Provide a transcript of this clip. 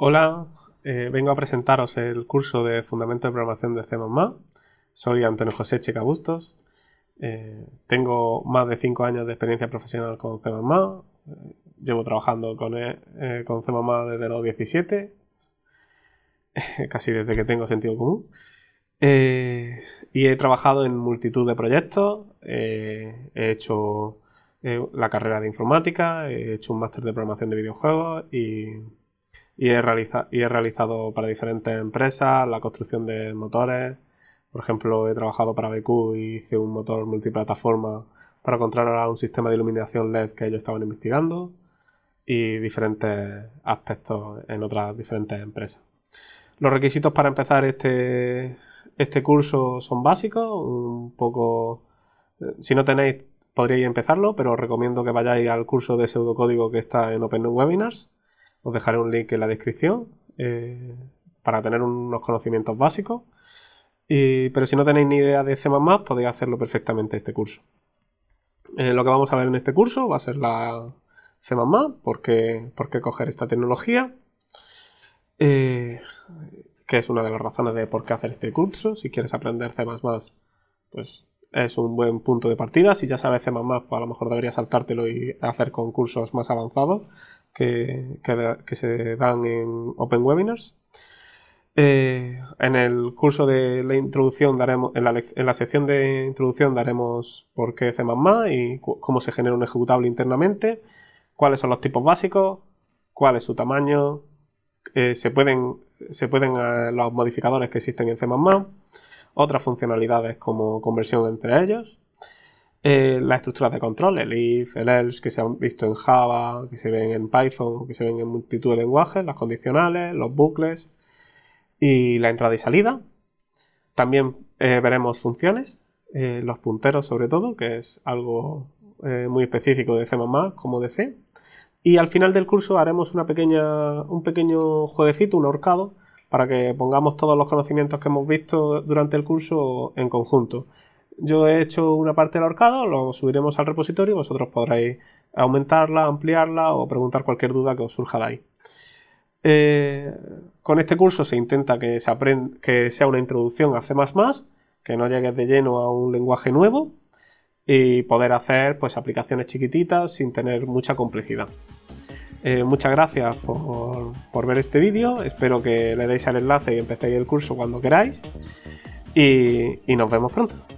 Hola, eh, vengo a presentaros el curso de Fundamento de Programación de C++. Soy Antonio José Checa Bustos. Eh, tengo más de 5 años de experiencia profesional con C++. llevo trabajando con, eh, C++ desde los 17, casi desde que tengo sentido común. y he trabajado en multitud de proyectos. he hecho la carrera de informática, he hecho un máster de programación de videojuegos y y he, he realizado para diferentes empresas la construcción de motores. Por ejemplo, he trabajado para BQ y hice un motor multiplataforma para controlar un sistema de iluminación LED que ellos estaban investigando y diferentes aspectos en otras diferentes empresas. Los requisitos para empezar este, este curso son básicos, un poco... Eh, si no tenéis, podríais empezarlo, pero os recomiendo que vayáis al curso de pseudocódigo que está en Open Webinars os dejaré un link en la descripción eh, para tener unos conocimientos básicos. pero si no tenéis ni idea de C++, podéis hacerlo perfectamente este curso. Eh, lo que vamos a ver en este curso va a ser la C++, por qué, coger esta tecnología, eh, que es una de las razones de por qué hacer este curso. Si quieres aprender C++, pues es un buen punto de partida. Si ya sabes C++, pues a lo mejor deberías saltártelo y hacer concursos más avanzados que, se dan en Open Webinars. Eh, en el curso de la introducción daremos, en la, sección de introducción daremos por qué C++ y cómo se genera un ejecutable internamente, cuáles son los tipos básicos, cuál es su tamaño, eh, se pueden, se pueden eh, los modificadores que existen en C++, otras funcionalidades como conversión entre ellos, eh, las estructuras de control, el if, el else, que se han visto en Java, que se ven en Python, que se ven en multitud de lenguajes, las condicionales, los bucles y la entrada y salida. También eh, veremos funciones, eh, los punteros sobre todo, que es algo muy específico de C++ como de C. Y al final del curso haremos una pequeña, un pequeño jueguecito, un ahorcado para que pongamos todos los conocimientos que hemos visto durante el curso en conjunto. Yo he hecho una parte del ahorcado, lo subiremos al repositorio y vosotros podréis aumentarla, ampliarla o preguntar cualquier duda que os surja de ahí. Eh, con este curso se intenta que, sea una introducción a C++, que no llegues de lleno a un lenguaje nuevo y poder hacer pues, aplicaciones chiquititas sin tener mucha complejidad. Eh, muchas gracias por, ver este vídeo. Espero que le deis al enlace y empecéis el curso cuando queráis. y nos vemos pronto.